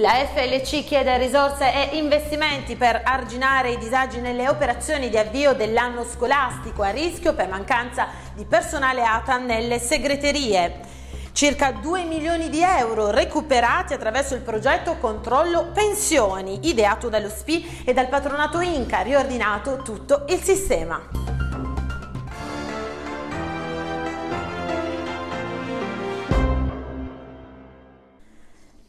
La FLC chiede risorse e investimenti per arginare i disagi nelle operazioni di avvio dell'anno scolastico a rischio per mancanza di personale ATA nelle segreterie. Circa 2 milioni di euro recuperati attraverso il progetto Controllo Pensioni, ideato dallo SPI e dal patronato Inca, riordinato tutto il sistema.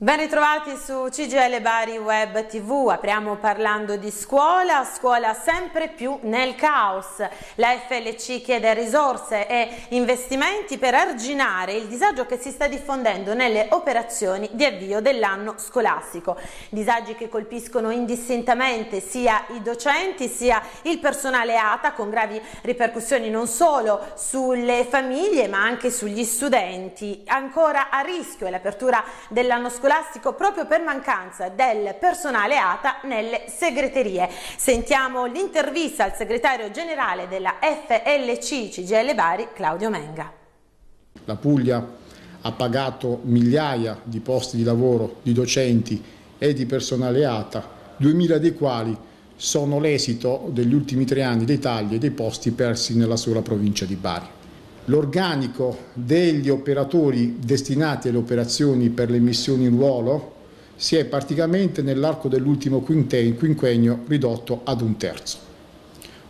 Ben ritrovati su CGL Bari Web TV, apriamo parlando di scuola, scuola sempre più nel caos. La FLC chiede risorse e investimenti per arginare il disagio che si sta diffondendo nelle operazioni di avvio dell'anno scolastico. Disagi che colpiscono indistintamente sia i docenti sia il personale ATA con gravi ripercussioni non solo sulle famiglie ma anche sugli studenti. Ancora a rischio è l'apertura dell'anno scolastico scolastico proprio per mancanza del personale ATA nelle segreterie. Sentiamo l'intervista al segretario generale della FLC CGL Bari, Claudio Menga. La Puglia ha pagato migliaia di posti di lavoro di docenti e di personale ATA, 2000 dei quali sono l'esito degli ultimi tre anni dei tagli e dei posti persi nella sola provincia di Bari l'organico degli operatori destinati alle operazioni per le missioni in ruolo si è praticamente nell'arco dell'ultimo quinquennio ridotto ad un terzo.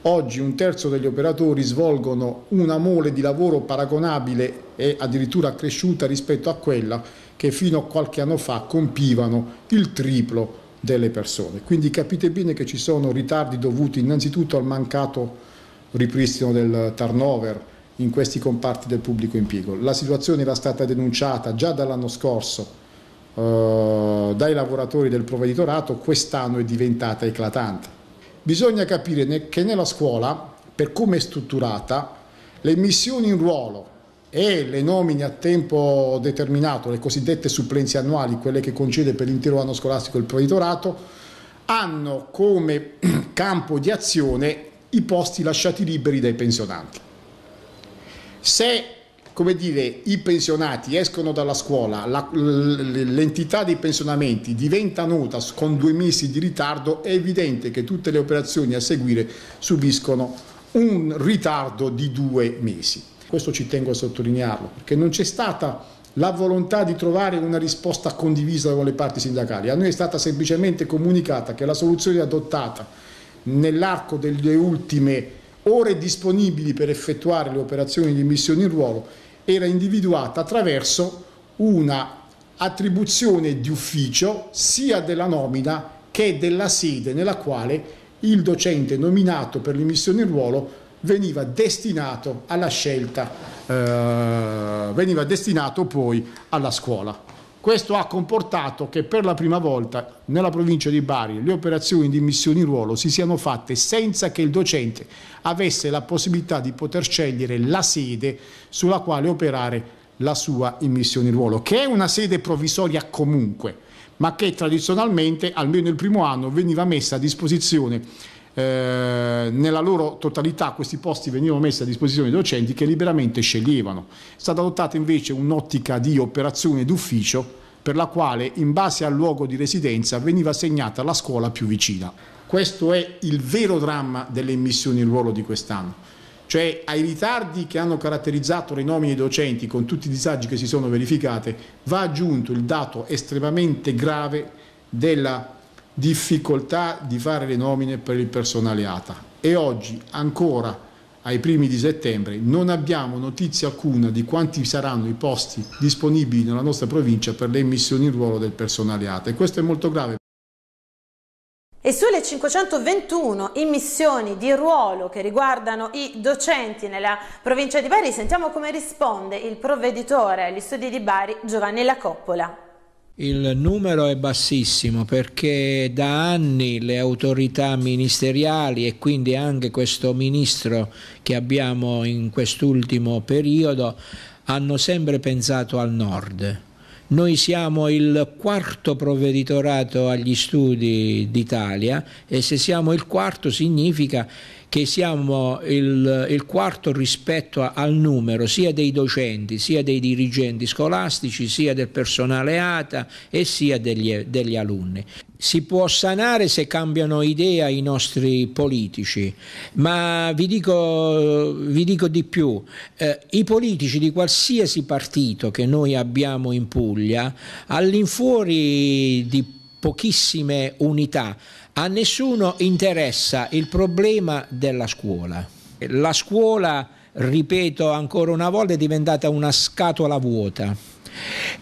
Oggi un terzo degli operatori svolgono una mole di lavoro paragonabile e addirittura cresciuta rispetto a quella che fino a qualche anno fa compivano il triplo delle persone. Quindi capite bene che ci sono ritardi dovuti innanzitutto al mancato ripristino del turnover, in questi comparti del pubblico impiego. La situazione era stata denunciata già dall'anno scorso eh, dai lavoratori del provveditorato, quest'anno è diventata eclatante. Bisogna capire che nella scuola, per come è strutturata, le missioni in ruolo e le nomine a tempo determinato, le cosiddette supplenze annuali, quelle che concede per l'intero anno scolastico il provveditorato, hanno come campo di azione i posti lasciati liberi dai pensionanti. Se come dire, i pensionati escono dalla scuola, l'entità dei pensionamenti diventa nota con due mesi di ritardo, è evidente che tutte le operazioni a seguire subiscono un ritardo di due mesi. Questo ci tengo a sottolinearlo, perché non c'è stata la volontà di trovare una risposta condivisa con le parti sindacali. A noi è stata semplicemente comunicata che la soluzione adottata nell'arco delle ultime ore disponibili per effettuare le operazioni di missione in ruolo era individuata attraverso una attribuzione di ufficio sia della nomina che della sede nella quale il docente nominato per l'immissione in ruolo veniva destinato alla scelta, eh, veniva destinato poi alla scuola. Questo ha comportato che per la prima volta nella provincia di Bari le operazioni di missioni ruolo si siano fatte senza che il docente avesse la possibilità di poter scegliere la sede sulla quale operare la sua immissione ruolo, che è una sede provvisoria comunque, ma che tradizionalmente, almeno il primo anno, veniva messa a disposizione eh, nella loro totalità questi posti venivano messi a disposizione dei docenti che liberamente sceglievano. È stata adottata invece un'ottica di operazione d'ufficio per la quale in base al luogo di residenza veniva assegnata la scuola più vicina. Questo è il vero dramma delle immissioni in ruolo di quest'anno, cioè ai ritardi che hanno caratterizzato le nomine dei docenti con tutti i disagi che si sono verificati va aggiunto il dato estremamente grave della difficoltà di fare le nomine per il personale ATA e oggi ancora ai primi di settembre non abbiamo notizia alcuna di quanti saranno i posti disponibili nella nostra provincia per le immissioni in ruolo del personale ATA e questo è molto grave. E sulle 521 immissioni di ruolo che riguardano i docenti nella provincia di Bari sentiamo come risponde il provveditore agli studi di Bari Giovanni La Coppola. Il numero è bassissimo perché da anni le autorità ministeriali e quindi anche questo ministro che abbiamo in quest'ultimo periodo hanno sempre pensato al nord noi siamo il quarto provveditorato agli studi d'Italia e se siamo il quarto significa che siamo il, il quarto rispetto a, al numero sia dei docenti, sia dei dirigenti scolastici, sia del personale ATA e sia degli, degli alunni si può sanare se cambiano idea i nostri politici, ma vi dico, vi dico di più, eh, i politici di qualsiasi partito che noi abbiamo in Puglia, all'infuori di pochissime unità, a nessuno interessa il problema della scuola. La scuola, ripeto ancora una volta, è diventata una scatola vuota.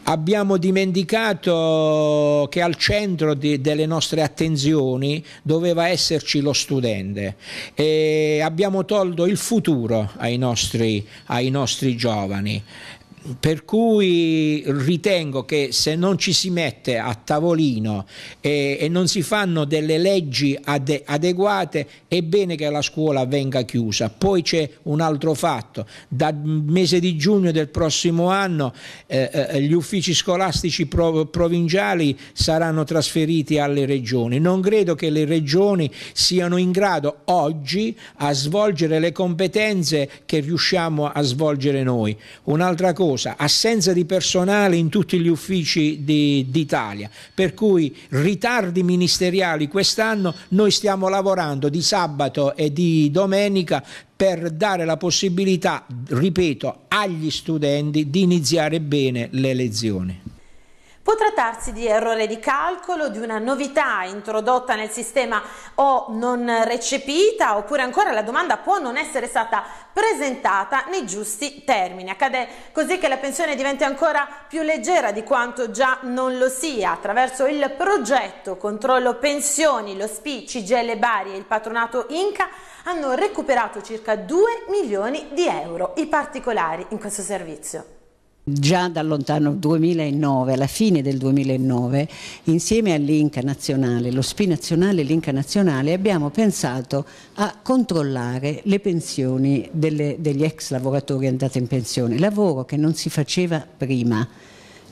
Abbiamo dimenticato che al centro di, delle nostre attenzioni doveva esserci lo studente e abbiamo tolto il futuro ai nostri, ai nostri giovani per cui ritengo che se non ci si mette a tavolino e, e non si fanno delle leggi ade, adeguate è bene che la scuola venga chiusa. Poi c'è un altro fatto, dal mese di giugno del prossimo anno eh, eh gli uffici scolastici prov- provinciali saranno trasferiti alle regioni. Non credo che le regioni siano in grado oggi a svolgere le competenze che riusciamo a svolgere noi. Un'altra cosa cosa, assenza di personale in tutti gli uffici di, d'Italia, per cui ritardi ministeriali quest'anno, noi stiamo lavorando di sabato e di domenica per dare la possibilità, ripeto, agli studenti di iniziare bene le lezioni. Può trattarsi di errore di calcolo, di una novità introdotta nel sistema o non recepita, oppure ancora la domanda può non essere stata presentata nei giusti termini. Accade così che la pensione diventi ancora più leggera di quanto già non lo sia. Attraverso il progetto Controllo Pensioni, lo SPI, CGL Bari e il patronato Inca hanno recuperato circa 2 milioni di euro i particolari in questo servizio già da lontano 2009, alla fine del 2009, insieme all'Inca nazionale, lo SPI nazionale e l'Inca nazionale, abbiamo pensato a controllare le pensioni delle, degli ex lavoratori andati in pensione, lavoro che non si faceva prima.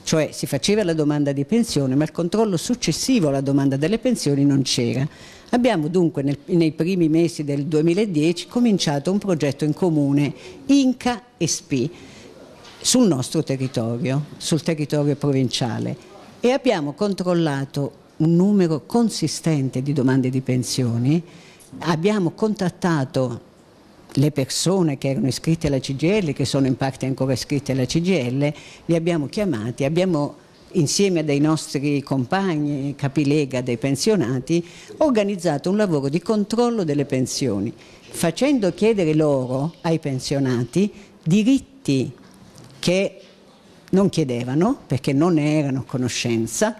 Cioè si faceva la domanda di pensione, ma il controllo successivo alla domanda delle pensioni non c'era. Abbiamo dunque nel, nei primi mesi del 2010 cominciato un progetto in comune Inca e SPI sul nostro territorio, sul territorio provinciale e abbiamo controllato un numero consistente di domande di pensioni, abbiamo contattato le persone che erano iscritte alla CGL, che sono in parte ancora iscritte alla CGL, li abbiamo chiamati, abbiamo insieme a dei nostri compagni, capilega dei pensionati, organizzato un lavoro di controllo delle pensioni, facendo chiedere loro, ai pensionati, diritti che non chiedevano perché non ne erano a conoscenza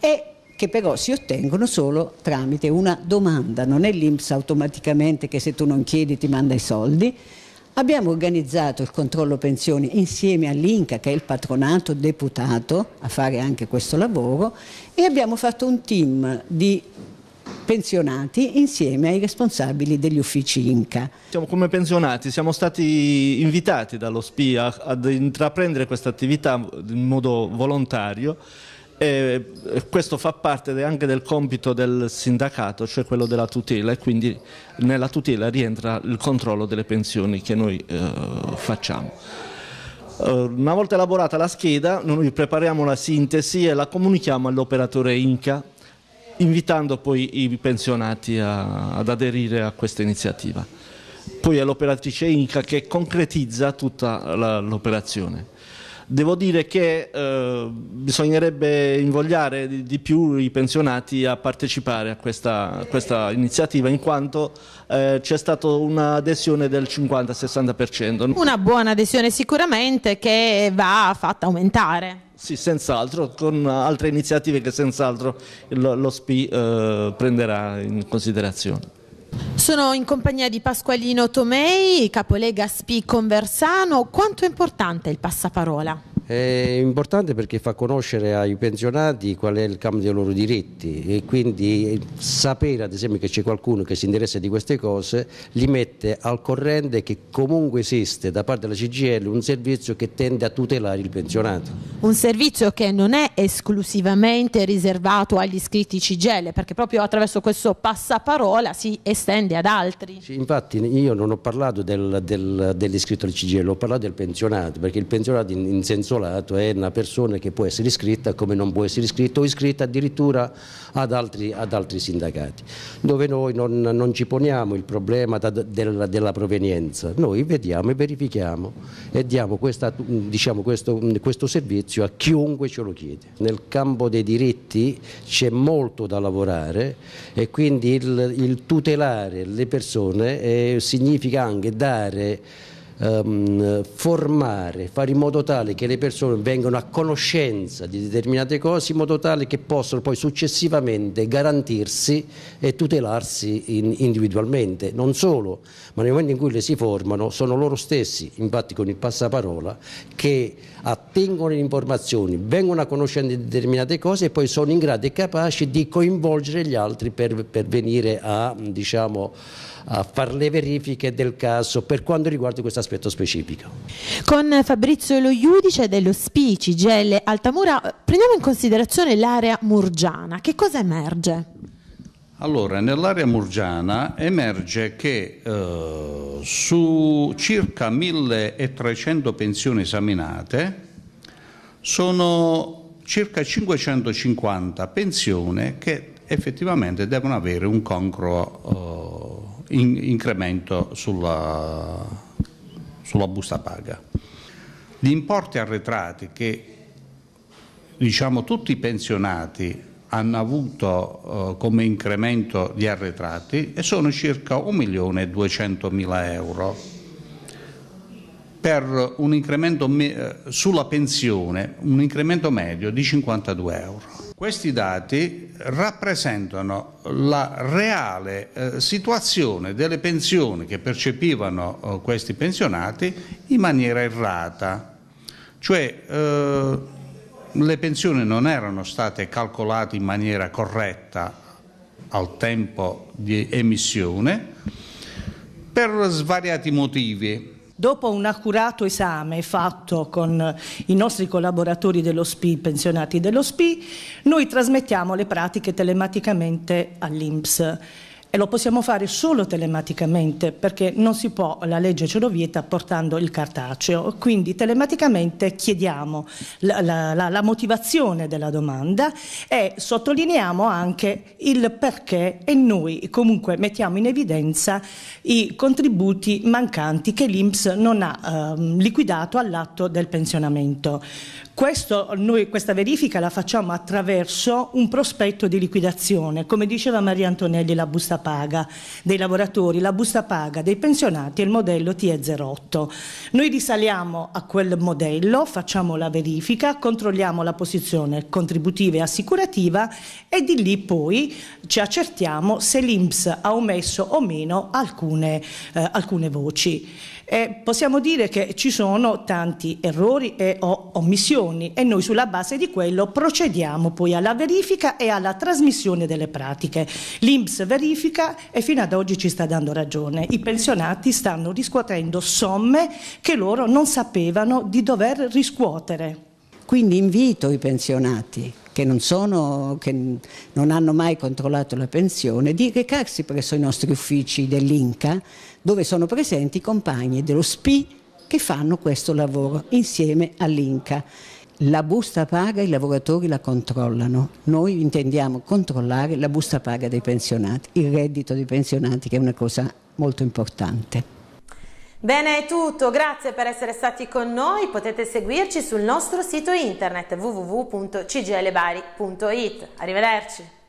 e che però si ottengono solo tramite una domanda, non è l'Inps automaticamente che se tu non chiedi ti manda i soldi. Abbiamo organizzato il controllo pensioni insieme all'Inca, che è il patronato deputato a fare anche questo lavoro, e abbiamo fatto un team di pensionati insieme ai responsabili degli uffici Inca. Siamo come pensionati, siamo stati invitati dallo SPIA ad intraprendere questa attività in modo volontario e questo fa parte anche del compito del sindacato, cioè quello della tutela e quindi nella tutela rientra il controllo delle pensioni che noi eh, facciamo. Eh, una volta elaborata la scheda noi prepariamo la sintesi e la comunichiamo all'operatore Inca invitando poi i pensionati a, ad aderire a questa iniziativa. Poi è l'operatrice INCA che concretizza tutta l'operazione. Devo dire che eh, bisognerebbe invogliare di, di, più i pensionati a partecipare a questa, a questa iniziativa in quanto eh, c'è stata un'adesione del 50-60%. Una buona adesione sicuramente che va fatta aumentare. Sì, senz'altro, con altre iniziative che senz'altro lo, lo SPI eh, prenderà in considerazione. Sono in compagnia di Pasqualino Tomei, capolega SPI Conversano. Quanto è importante il passaparola? È importante perché fa conoscere ai pensionati qual è il campo dei loro diritti e quindi sapere ad esempio che c'è qualcuno che si interessa di queste cose li mette al corrente che comunque esiste da parte della CGL un servizio che tende a tutelare il pensionato. Un servizio che non è esclusivamente riservato agli iscritti CGL perché proprio attraverso questo passaparola si estende ad altri. infatti io non ho parlato del, del, dell'iscritto al CGL, ho parlato del pensionato perché il pensionato in, in senso articolato è una persona che può essere iscritta come non può essere iscritta o iscritta addirittura ad altri, ad altri sindacati, dove noi non, non, ci poniamo il problema da, della, della, provenienza, noi vediamo e verifichiamo e diamo questa, diciamo, questo, questo servizio a chiunque ce lo chiede. Nel campo dei diritti c'è molto da lavorare e quindi il, il tutelare le persone eh, significa anche dare ehm, formare, fare in modo tale che le persone vengano a conoscenza di determinate cose in modo tale che possano poi successivamente garantirsi e tutelarsi in, individualmente. Non solo, ma nel momento in cui le si formano sono loro stessi, infatti con il passaparola, che attengono le informazioni, vengono a conoscenza di determinate cose e poi sono in grado e capaci di coinvolgere gli altri per, per venire a diciamo, a fare le verifiche del caso per quanto riguarda questo aspetto specifico. Con Fabrizio Lo Iudice dello Spici, GL Altamura, prendiamo in considerazione l'area murgiana. Che cosa emerge? Allora, nell'area murgiana emerge che eh, su circa 1300 pensioni esaminate sono circa 550 pensioni che effettivamente devono avere un concro eh, in, incremento sulla, sulla busta paga. Gli importi arretrati che diciamo, tutti i pensionati hanno avuto eh, come incremento di arretrati e sono circa 1.200.000 euro per un incremento eh, sulla pensione, un incremento medio di 52 euro. Questi dati rappresentano la reale eh, situazione delle pensioni che percepivano eh, questi pensionati in maniera errata, cioè eh, le pensioni non erano state calcolate in maniera corretta al tempo di emissione per svariati motivi Dopo un accurato esame fatto con i nostri collaboratori dello SPI, pensionati dello SPI, noi trasmettiamo le pratiche telematicamente all'INPS e lo possiamo fare solo telematicamente perché non si può, la legge ce lo vieta portando il cartaceo. Quindi telematicamente chiediamo la, la, la, la motivazione della domanda e sottolineiamo anche il perché e noi comunque mettiamo in evidenza i contributi mancanti che l'Inps non ha eh, liquidato all'atto del pensionamento. Questo, noi questa verifica la facciamo attraverso un prospetto di liquidazione, come diceva Maria Antonelli la busta paga dei lavoratori, la busta paga dei pensionati e il modello TE08. Noi risaliamo a quel modello, facciamo la verifica, controlliamo la posizione contributiva e assicurativa e di lì poi ci accertiamo se l'INPS ha omesso o meno alcune, eh, alcune voci. Eh, possiamo dire che ci sono tanti errori e o, omissioni e noi sulla base di quello procediamo poi alla verifica e alla trasmissione delle pratiche. L'Inps verifica e fino ad oggi ci sta dando ragione. I pensionati stanno riscuotendo somme che loro non sapevano di dover riscuotere. Quindi invito i pensionati che non, sono, che non hanno mai controllato la pensione di recarsi presso i nostri uffici dell'Inca dove sono presenti i compagni dello SPI che fanno questo lavoro insieme all'Inca. La busta paga i lavoratori la controllano, noi intendiamo controllare la busta paga dei pensionati, il reddito dei pensionati che è una cosa molto importante. Bene, è tutto, grazie per essere stati con noi, potete seguirci sul nostro sito internet www.cglebari.it. Arrivederci!